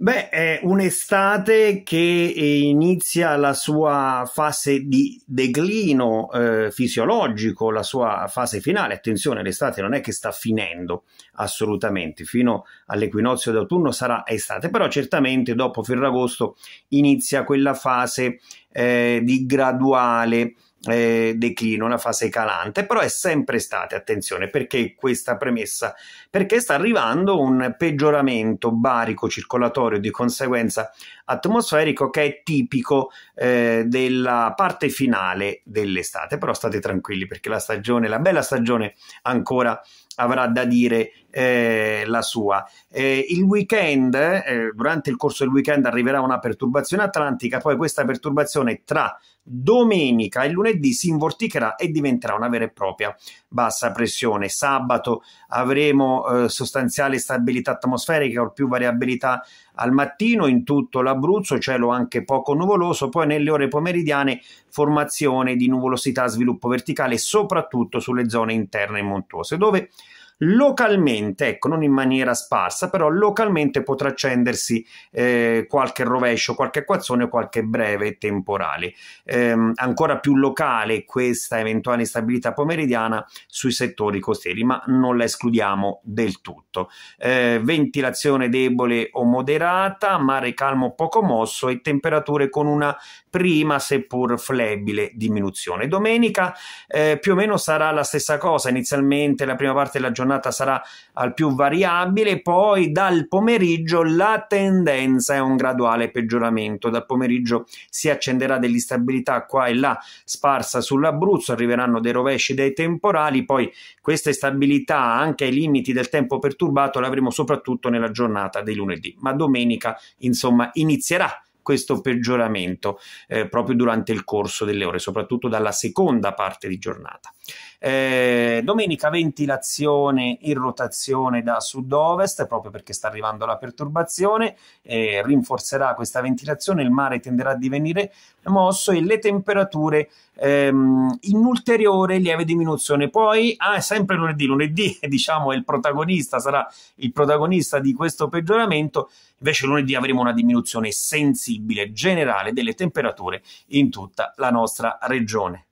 Beh, è un'estate che eh, inizia la sua fase di declino eh, fisiologico, la sua fase finale. Attenzione, l'estate non è che sta finendo assolutamente, fino all'equinozio d'autunno sarà estate, però certamente dopo Ferragosto inizia quella fase eh, di graduale eh, declino, una fase calante, però è sempre estate. attenzione, perché questa premessa? Perché sta arrivando un peggioramento barico circolatorio di conseguenza atmosferico che è tipico eh, della parte finale dell'estate, però state tranquilli perché la stagione, la bella stagione ancora avrà da dire eh, la sua. Eh, il weekend, eh, durante il corso del weekend arriverà una perturbazione atlantica, poi questa perturbazione tra domenica e lunedì si invorticherà e diventerà una vera e propria bassa pressione. Sabato avremo eh, sostanziale stabilità atmosferica o più variabilità al mattino in tutto l'Abruzzo, cielo anche poco nuvoloso, poi nelle ore pomeridiane formazione di nuvolosità, sviluppo verticale soprattutto sulle zone interne e montuose, dove localmente, ecco, non in maniera sparsa, però localmente potrà accendersi eh, qualche rovescio, qualche equazione, o qualche breve temporale. Eh, ancora più locale questa eventuale instabilità pomeridiana sui settori costieri, ma non la escludiamo del tutto. Eh, ventilazione debole o moderata, mare calmo poco mosso e temperature con una prima seppur flebile diminuzione. Domenica eh, più o meno sarà la stessa cosa, inizialmente la prima parte della giornata giornata sarà al più variabile, poi dal pomeriggio la tendenza è un graduale peggioramento, dal pomeriggio si accenderà dell'instabilità qua e là sparsa sull'Abruzzo, arriveranno dei rovesci, dei temporali, poi questa instabilità anche ai limiti del tempo perturbato l'avremo soprattutto nella giornata di lunedì, ma domenica insomma inizierà questo peggioramento eh, proprio durante il corso delle ore, soprattutto dalla seconda parte di giornata. Eh, domenica ventilazione in rotazione da sud-ovest proprio perché sta arrivando la perturbazione, eh, rinforzerà questa ventilazione, il mare tenderà a divenire mosso e le temperature ehm, in ulteriore lieve diminuzione. Poi, ah, sempre lunedì, lunedì diciamo è il protagonista, sarà il protagonista di questo peggioramento, invece lunedì avremo una diminuzione sensibile possibile generale delle temperature in tutta la nostra regione.